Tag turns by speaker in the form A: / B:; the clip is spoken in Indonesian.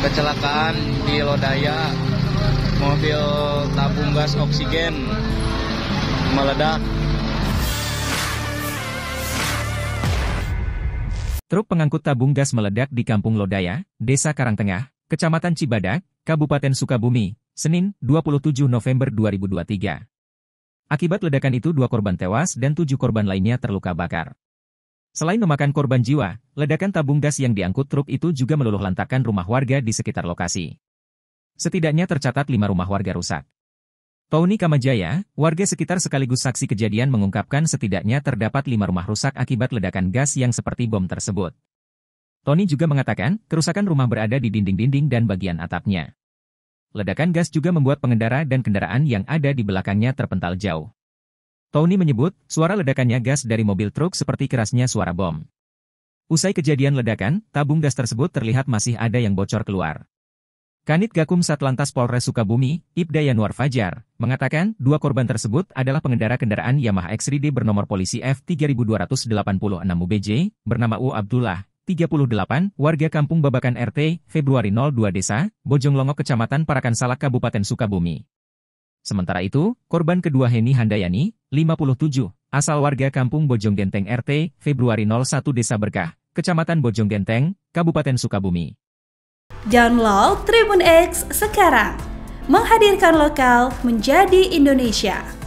A: kecelakaan di Lodaya mobil tabung gas oksigen meledak
B: Truk pengangkut tabung gas meledak di Kampung Lodaya, Desa Karangtengah, Kecamatan Cibadak, Kabupaten Sukabumi, Senin, 27 November 2023. Akibat ledakan itu dua korban tewas dan tujuh korban lainnya terluka bakar. Selain memakan korban jiwa, ledakan tabung gas yang diangkut truk itu juga meluluh lantakan rumah warga di sekitar lokasi. Setidaknya tercatat lima rumah warga rusak. Tony Kamajaya, warga sekitar sekaligus saksi kejadian mengungkapkan setidaknya terdapat lima rumah rusak akibat ledakan gas yang seperti bom tersebut. Tony juga mengatakan, kerusakan rumah berada di dinding-dinding dan bagian atapnya. Ledakan gas juga membuat pengendara dan kendaraan yang ada di belakangnya terpental jauh. Tony menyebut, suara ledakannya gas dari mobil truk seperti kerasnya suara bom. Usai kejadian ledakan, tabung gas tersebut terlihat masih ada yang bocor keluar. Kanit Gakum Satlantas Polres Sukabumi, Ibda Yanuar Fajar, mengatakan dua korban tersebut adalah pengendara kendaraan Yamaha X3D bernomor polisi F3286 UBJ, bernama U. Abdullah, 38, warga kampung Babakan RT, Februari 02 Desa, Bojonglongo Kecamatan Parakan Salak Kabupaten Sukabumi. Sementara itu, korban kedua Heni Handayani, 57. Asal warga Kampung Bojonggenteng RT, Februari 01 Desa Berkah, Kecamatan Bojonggenteng, Kabupaten Sukabumi.
C: Download Tribun X sekarang. Menghadirkan lokal menjadi Indonesia.